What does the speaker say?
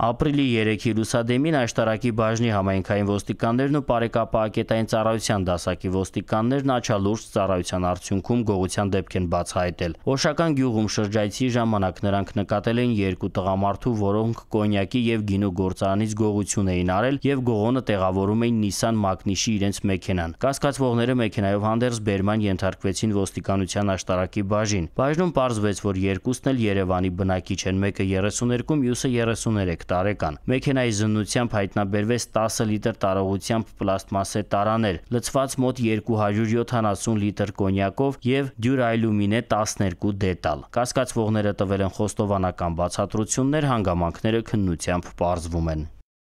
Ապրիլի 3-ի լուսադեմին Աշտարակի բաժնի համայնքային ոստիկաններն ու Պարեկապակետային ծառայության դասակի ոստիկաններն աչալուրջ ծառայության արդյունքում գողության դեպք են բացահայտել։ Օշական գյուղում շրջայցի ժամանակ նրանք նկատել են երկու տղամարդու, որոնք կոնյակի եւ գինու գործարանից գողություն էին արել եւ գողոնը տեղավորում էին Nissan Magnish-ի իրենց մեքենան։ Կասկածվողները մեքենայով հանդերձ բերման ենթարկվեցին ոստիկանության աշտարակի բաժին։ Բաժնում պարզվեց, որ երկուսն էլ Երևանի բնակիչ են, մեկը 32, մյուսը 33 տարեկան։ Մեքենայի զննությամբ հայտնաբերվեց 10 լիտր տարողությամբ պլաստմասե տարաներ, լցված մոտ 270 լիտր կոնյակով եւ դյուրալյումինե 12 դետալ։ Կասկածվողները տվել են խոստովանական բացատրություններ, հանգամանքները քննությամբ պարզվում են։